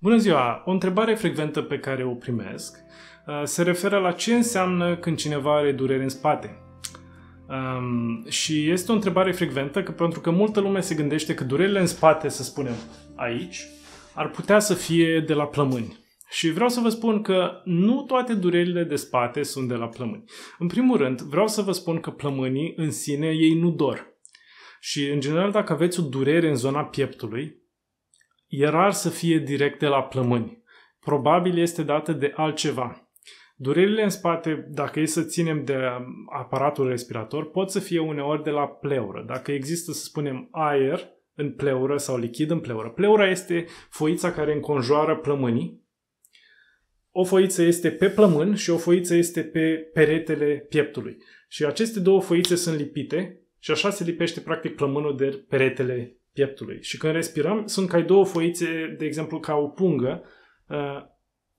Bună ziua! O întrebare frecventă pe care o primesc uh, se referă la ce înseamnă când cineva are durere în spate. Um, și este o întrebare frecventă că, pentru că multă lume se gândește că durerile în spate, să spunem aici, ar putea să fie de la plămâni. Și vreau să vă spun că nu toate durerile de spate sunt de la plămâni. În primul rând, vreau să vă spun că plămânii în sine ei nu dor. Și în general, dacă aveți o durere în zona pieptului, E rar să fie direct de la plămâni. Probabil este dată de altceva. Durerile în spate, dacă e să ținem de um, aparatul respirator, pot să fie uneori de la pleură. Dacă există, să spunem, aer în pleură sau lichid în pleură. Pleura este foița care înconjoară plămânii. O foiță este pe plămân și o foiță este pe peretele pieptului. Și aceste două foițe sunt lipite și așa se lipește practic plămânul de peretele pieptului. Și când respirăm, sunt ca două foițe, de exemplu, ca o pungă, uh,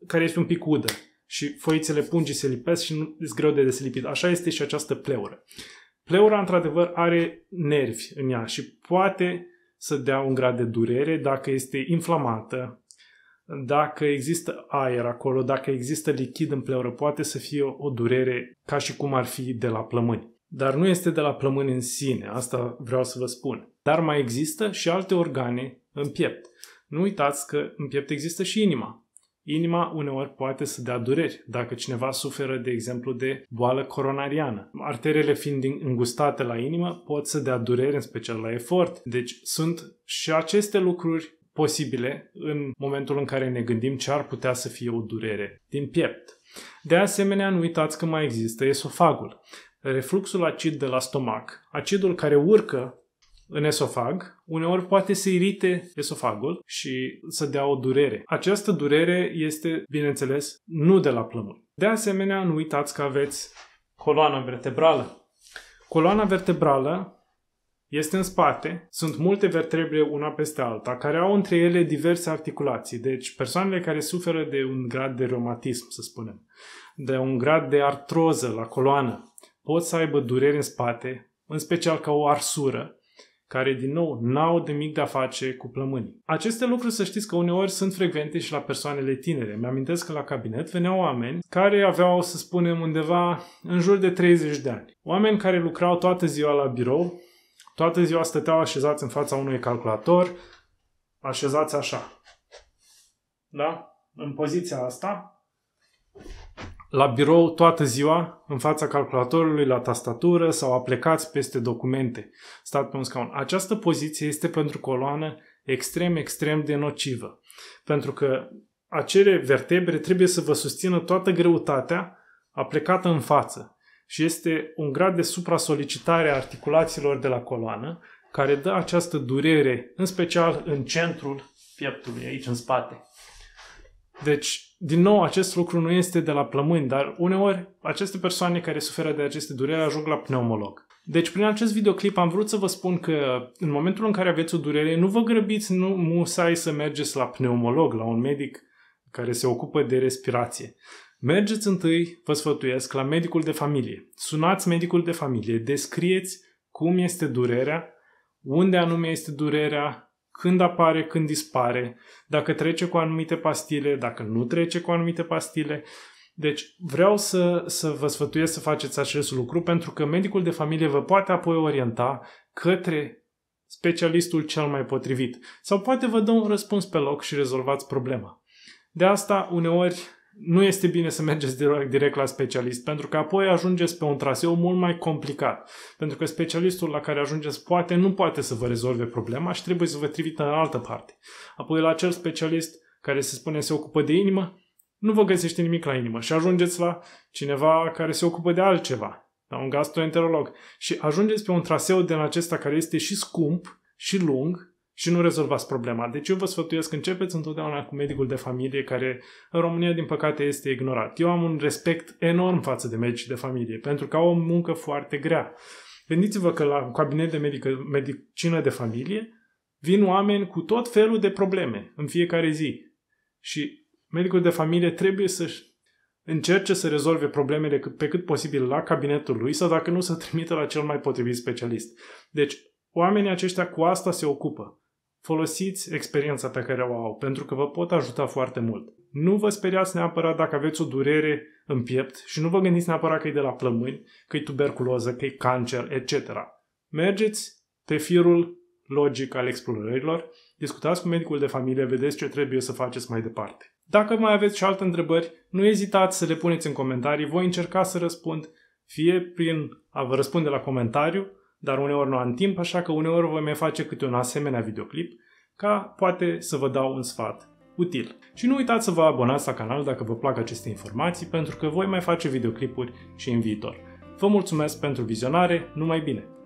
care este un pic udă. Și foițele pungii se lipesc și nu e greu de deslipit. Așa este și această pleură. Pleura, într-adevăr, are nervi în ea și poate să dea un grad de durere dacă este inflamată, dacă există aer acolo, dacă există lichid în pleură, poate să fie o, o durere ca și cum ar fi de la plămâni. Dar nu este de la plămâni în sine, asta vreau să vă spun. Dar mai există și alte organe în piept. Nu uitați că în piept există și inima. Inima uneori poate să dea dureri dacă cineva suferă, de exemplu, de boală coronariană. Arterele fiind îngustate la inimă pot să dea dureri, în special la efort. Deci sunt și aceste lucruri posibile în momentul în care ne gândim ce ar putea să fie o durere din piept. De asemenea, nu uitați că mai există esofagul, refluxul acid de la stomac, acidul care urcă în esofag, uneori poate să irite esofagul și să dea o durere. Această durere este, bineînțeles, nu de la plămâni. De asemenea, nu uitați că aveți coloana vertebrală. Coloana vertebrală este în spate, sunt multe vertebre una peste alta, care au între ele diverse articulații, deci persoanele care suferă de un grad de reumatism, să spunem, de un grad de artroză la coloană, pot să aibă dureri în spate, în special ca o arsură, care din nou n-au de mic de-a face cu plămânii. Aceste lucruri să știți că uneori sunt frecvente și la persoanele tinere. Mi-amintesc că la cabinet veneau oameni care aveau, să spunem, undeva în jur de 30 de ani. Oameni care lucrau toată ziua la birou, toată ziua stăteau așezați în fața unui calculator, așezați așa. Da? În poziția asta, la birou toată ziua, în fața calculatorului, la tastatură sau aplicați peste documente, stat pe un scaun. Această poziție este pentru coloană extrem, extrem de nocivă, pentru că acele vertebre trebuie să vă susțină toată greutatea aplicată în față și este un grad de supra-solicitare a articulațiilor de la coloană care dă această durere, în special în centrul pieptului, aici în spate. Deci, din nou, acest lucru nu este de la plămâni, dar uneori aceste persoane care suferă de aceste dureri ajung la pneumolog. Deci, prin acest videoclip am vrut să vă spun că în momentul în care aveți o durere, nu vă grăbiți, nu musai să mergeți la pneumolog, la un medic care se ocupă de respirație. Mergeți întâi, vă sfătuiesc, la medicul de familie. Sunați medicul de familie, descrieți cum este durerea, unde anume este durerea, când apare, când dispare, dacă trece cu anumite pastile, dacă nu trece cu anumite pastile. Deci vreau să, să vă sfătuiesc să faceți acest lucru pentru că medicul de familie vă poate apoi orienta către specialistul cel mai potrivit. Sau poate vă dă un răspuns pe loc și rezolvați problema. De asta, uneori, nu este bine să mergeți direct, la specialist, pentru că apoi ajungeți pe un traseu mult mai complicat. Pentru că specialistul la care ajungeți poate nu poate să vă rezolve problema și trebuie să vă trimită în altă parte. Apoi la acel specialist care se spune se ocupă de inimă, nu vă găsește nimic la inimă și ajungeți la cineva care se ocupă de altceva, la da, un gastroenterolog. Și ajungeți pe un traseu din acesta care este și scump și lung și nu rezolvați problema. Deci eu vă sfătuiesc, începeți întotdeauna cu medicul de familie care în România, din păcate, este ignorat. Eu am un respect enorm față de medicii de familie, pentru că au o muncă foarte grea. Gândiți-vă că la cabinet de medică, medicină de familie vin oameni cu tot felul de probleme în fiecare zi. Și medicul de familie trebuie să încerce să rezolve problemele pe cât posibil la cabinetul lui sau dacă nu să trimită la cel mai potrivit specialist. Deci, oamenii aceștia cu asta se ocupă folosiți experiența pe care o au, pentru că vă pot ajuta foarte mult. Nu vă speriați neapărat dacă aveți o durere în piept și nu vă gândiți neapărat că e de la plămâni, că e tuberculoză, că e cancer, etc. Mergeți pe firul logic al explorărilor, discutați cu medicul de familie, vedeți ce trebuie să faceți mai departe. Dacă mai aveți și alte întrebări, nu ezitați să le puneți în comentarii, voi încerca să răspund fie prin a vă răspunde la comentariu, dar uneori nu am timp, așa că uneori voi mai face câte un asemenea videoclip ca poate să vă dau un sfat util. Și nu uitați să vă abonați la canal dacă vă plac aceste informații, pentru că voi mai face videoclipuri și în viitor. Vă mulțumesc pentru vizionare, numai bine!